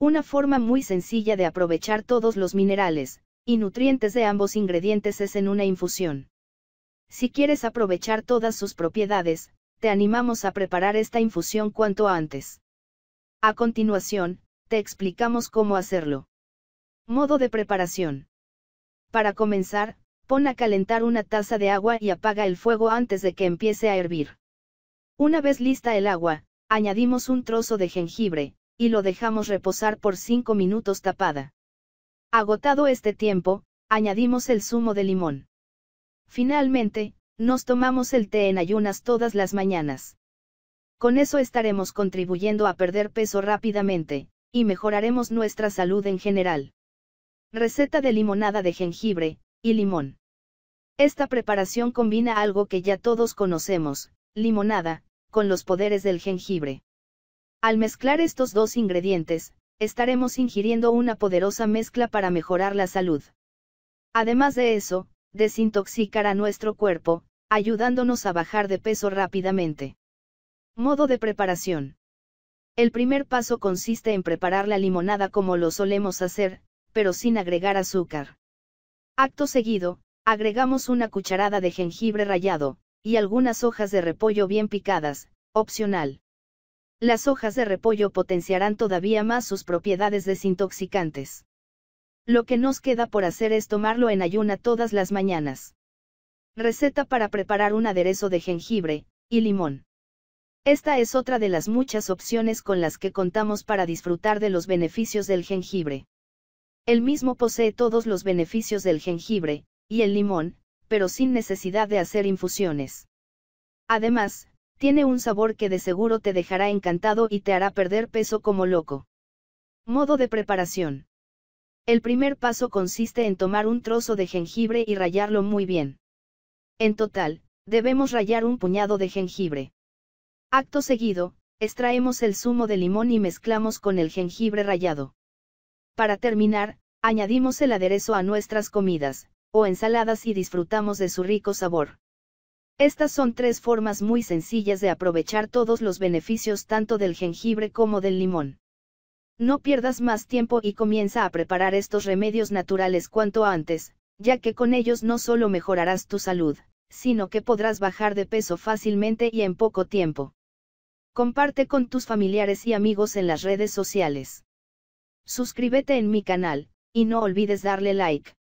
Una forma muy sencilla de aprovechar todos los minerales y nutrientes de ambos ingredientes es en una infusión. Si quieres aprovechar todas sus propiedades, te animamos a preparar esta infusión cuanto antes. A continuación, te explicamos cómo hacerlo. Modo de preparación. Para comenzar, pon a calentar una taza de agua y apaga el fuego antes de que empiece a hervir. Una vez lista el agua, añadimos un trozo de jengibre, y lo dejamos reposar por 5 minutos tapada. Agotado este tiempo, añadimos el zumo de limón. Finalmente, nos tomamos el té en ayunas todas las mañanas. Con eso estaremos contribuyendo a perder peso rápidamente, y mejoraremos nuestra salud en general. Receta de limonada de jengibre, y limón. Esta preparación combina algo que ya todos conocemos, limonada, con los poderes del jengibre. Al mezclar estos dos ingredientes, estaremos ingiriendo una poderosa mezcla para mejorar la salud. Además de eso, desintoxicará nuestro cuerpo, ayudándonos a bajar de peso rápidamente. Modo de preparación. El primer paso consiste en preparar la limonada como lo solemos hacer, pero sin agregar azúcar. Acto seguido, agregamos una cucharada de jengibre rallado, y algunas hojas de repollo bien picadas, opcional las hojas de repollo potenciarán todavía más sus propiedades desintoxicantes. Lo que nos queda por hacer es tomarlo en ayuna todas las mañanas. Receta para preparar un aderezo de jengibre y limón. Esta es otra de las muchas opciones con las que contamos para disfrutar de los beneficios del jengibre. El mismo posee todos los beneficios del jengibre y el limón, pero sin necesidad de hacer infusiones. Además, tiene un sabor que de seguro te dejará encantado y te hará perder peso como loco. Modo de preparación. El primer paso consiste en tomar un trozo de jengibre y rallarlo muy bien. En total, debemos rallar un puñado de jengibre. Acto seguido, extraemos el zumo de limón y mezclamos con el jengibre rallado. Para terminar, añadimos el aderezo a nuestras comidas, o ensaladas y disfrutamos de su rico sabor. Estas son tres formas muy sencillas de aprovechar todos los beneficios tanto del jengibre como del limón. No pierdas más tiempo y comienza a preparar estos remedios naturales cuanto antes, ya que con ellos no solo mejorarás tu salud, sino que podrás bajar de peso fácilmente y en poco tiempo. Comparte con tus familiares y amigos en las redes sociales. Suscríbete en mi canal, y no olvides darle like.